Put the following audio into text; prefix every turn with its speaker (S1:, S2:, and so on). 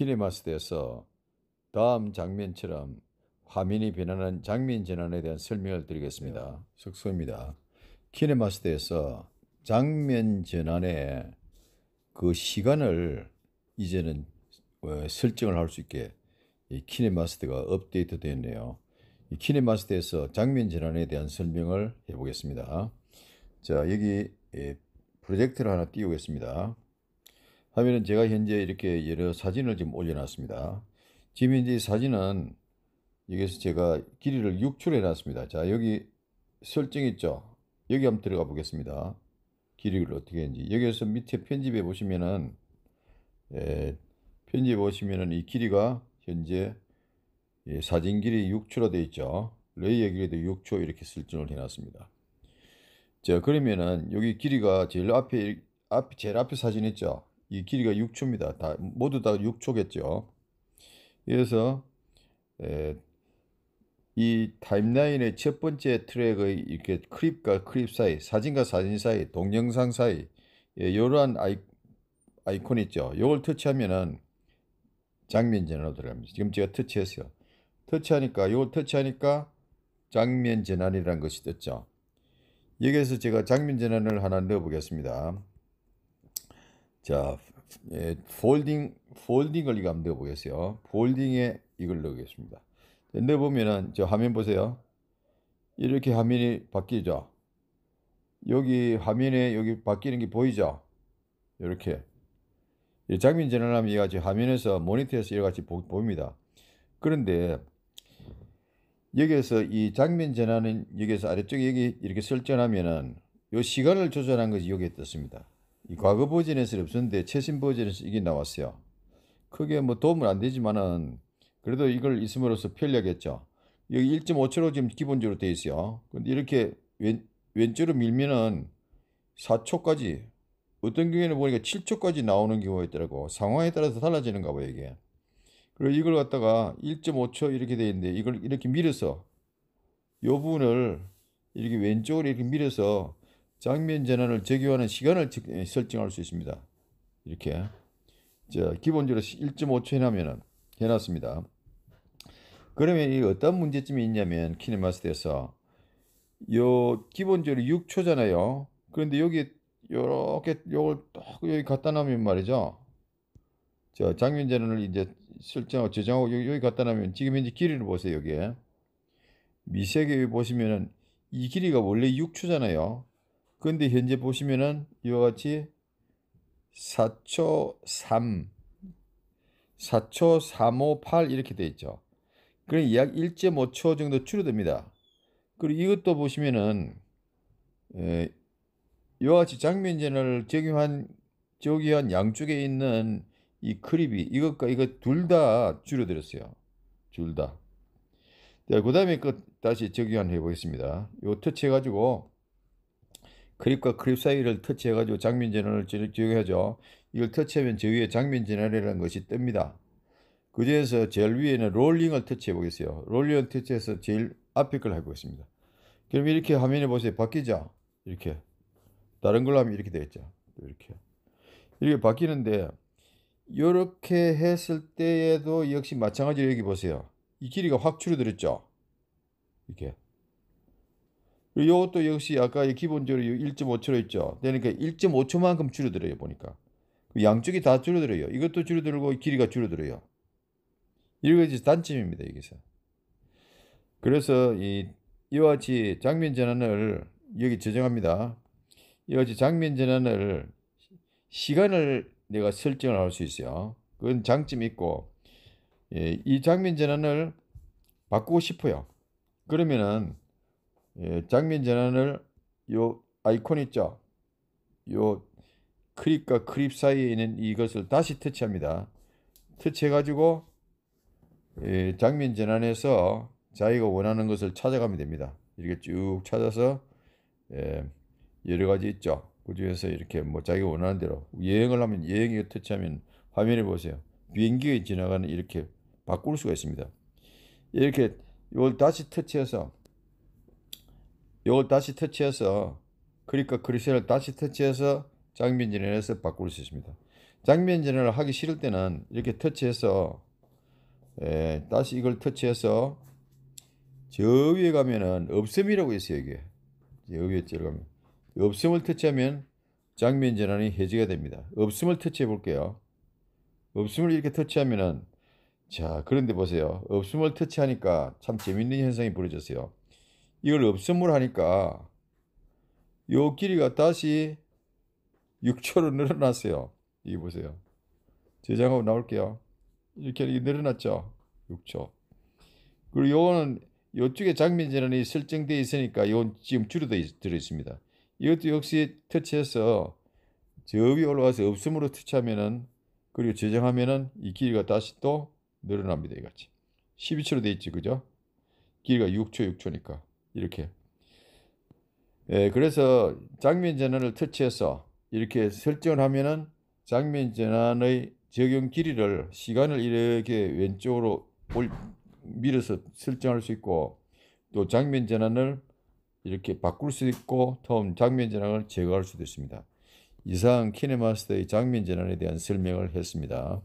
S1: 키네마스에서 다음 장면처럼 화면이 변하는 장면 전환에 대한 설명을 드리겠습니다. 석소입니다. 네, 키네마스에서 장면 전환에 그 시간을 이제는 어, 설정을 할 수 있게 키네마스터가 업데이트 되었네요. 키네마스터에서 장면 전환에 대한 설명을 해보겠습니다. 자, 여기 예, 프로젝트를 하나 띄우겠습니다. 하면은 제가 현재 이렇게 여러 사진을 지금 올려놨습니다. 지금 이제 사진은 여기서 제가 길이를 6출 해놨습니다. 자 여기 설정 있죠? 여기 한번 들어가 보겠습니다. 길이를 어떻게 했는지 여기에서 밑에 편집해 보시면은 예, 편집해 보시면은 이 길이가 현재 예, 사진 길이 6초로 되어 있죠. 레이어 길이도 6초 이렇게 설정을 해놨습니다. 자 그러면은 여기 길이가 제일 앞에 앞 제일 앞에 사진 있죠. 이 길이가 6초입니다. 다 모두 다 6초겠죠. 그래서 에, 이 타임라인의 첫 번째 트랙의 이렇게 크립과 크립 사이, 사진과 사진 사이, 동영상 사이 예, 이러한 아이, 아이콘 있죠. 이걸 터치하면은 장면 전환으로 들어갑니다. 지금 제가 터치했어요. 터치하니까 이걸 터치하니까 장면 전환이라는 것이 떴죠. 여기에서 제가 장면 전환을 하나 넣어 보겠습니다. 자, 예, 폴딩 폴딩을 이거 한번 넣어보겠어요. 폴딩에 이걸 넣겠습니다. 근데 보면은 저 화면 보세요. 이렇게 화면이 바뀌죠. 여기 화면에 여기 바뀌는 게 보이죠? 이렇게 장면 전환하면 이같이 화면에서 모니터에서 이같이 보입니다. 그런데 여기에서 이 장면 전환은 여기에서 아래쪽에 여기 이렇게 설정하면은 요 시간을 조절한 것이 여기에 떴습니다. 이 과거 버전에서 없었는데 최신 버전에서 이게 나왔어요. 크게 뭐 도움은 안 되지만은 그래도 이걸 있음으로써 편리하겠죠. 여기 1.5초로 지금 기본적으로 되어 있어요. 근데 이렇게 왼, 왼쪽으로 밀면은 4초까지 어떤 경우에는 보니까 7초까지 나오는 경우가 있더라고. 상황에 따라서 달라지는가 봐요, 이게. 그리고 이걸 갖다가 1.5초 이렇게 되어 있는데 이걸 이렇게 밀어서 요 부분을 이렇게 왼쪽으로 이렇게 밀어서 장면 전환을 적용하는 시간을 설정할 수 있습니다. 이렇게 자, 기본적으로 1.5초 해놓으면 해놨습니다. 그러면 이 어떤 문제점이 있냐면 키네마스터에서 요 기본적으로 6초잖아요. 그런데 여기 요렇게 요걸 딱 여기 갖다 놓으면 말이죠. 자, 장면 전환을 이제 설정하고 저장하고 여기, 여기 갖다 놓으면 지금 현재 길이를 보세요, 여기에. 미세하게 보시면은 이 길이가 원래 6초잖아요. 그런데 현재 보시면은 이와 같이 4초 3, 4초 358 이렇게 되어 있죠. 그럼 약 1.5초 정도 줄어듭니다. 그리고 이것도 보시면은 이와 같이 장면 전환을 적용한 적용한 양쪽에 있는 이 크립이 이것과 이거둘 다 줄어들었어요. 둘 다. 자, 그다음에 그 다시 적용해 보겠습니다. 요 터치해 가지고 그립과 그립 사이를 터치해가지고 장면 전환을 적용하죠. 이걸 터치하면 저 위에 장면 전환이라는 것이 뜹니다. 그 중에서 제일 위에는 롤링을 터치해 보겠어요. 롤링을 터치해서 제일 앞에 걸 해보겠습니다. 그럼 이렇게 화면에 보세요. 바뀌죠? 이렇게. 다른 걸로 하면 이렇게 되겠죠. 이렇게. 이렇게 바뀌는데, 이렇게 했을 때에도 역시 마찬가지로 여기 보세요. 이 길이가 확 줄어들었죠? 이렇게. 이것도 역시 아까 기본적으로 1.5초로 있죠. 그러니까 1.5초만큼 줄어들어요, 보니까. 그 양쪽이 다 줄어들어요. 이것도 줄어들고 길이가 줄어들어요. 이것 단점입니다, 여기서. 그래서 이, 이와 같이 장면 전환을 여기 지정합니다. 이와 같이 장면 전환을 시간을 내가 설정을 할 수 있어요. 그건 장점이 있고 예, 이 장면 전환을 바꾸고 싶어요. 그러면은 예, 장면 전환을 요 아이콘 있죠? 요 클립과 클립 사이에 있는 이것을 다시 터치합니다. 터치해가지고 예, 장면 전환해서 자기가 원하는 것을 찾아가면 됩니다. 이렇게 쭉 찾아서 예, 여러 가지 있죠. 그 중에서 이렇게 뭐 자기가 원하는 대로 여행을 하면 여행에 터치하면 화면을 보세요. 비행기에 지나가는 이렇게 바꿀 수가 있습니다. 이렇게 이걸 다시 터치해서 이걸 다시 터치해서 그러니까 그리셀를 다시 터치해서 장면 전환해서 바꿀 수 있습니다. 장면 전을 하기 싫을 때는 이렇게 터치해서 예, 다시 이걸 터치해서 저 위에 가면은 없음이라고 있어요 이게 저 위에 들어가면 없음을 터치하면 장면 전환이 해제가 됩니다. 없음을 터치해 볼게요. 없음을 이렇게 터치하면은 자 그런데 보세요. 없음을 터치하니까 참 재밌는 현상이 벌어졌어요. 이걸 없음으로 하니까 요 길이가 다시 6초로 늘어났어요. 이 보세요. 제작하고 나올게요. 이렇게 늘어났죠. 6초. 그리고 요거는 요쪽에 장면지란이 설정되어 있으니까 이건 지금 줄어들어 있습니다. 이것도 역시 터치해서 저 위에 올라가서 없음으로 터치하면은 그리고 제정하면은 이 길이가 다시 또 늘어납니다. 이같이 12초로 돼 있지 그죠? 길이가 6초 6초니까 이렇게. 예, 그래서 장면 전환을 터치해서 이렇게 설정을 하면은 장면 전환의 적용 길이를 시간을 이렇게 왼쪽으로 올, 밀어서 설정할 수 있고 또 장면 전환을 이렇게 바꿀 수 있고 텀 장면 전환을 제거할 수도 있습니다. 이상 키네마스터의 장면 전환에 대한 설명을 했습니다.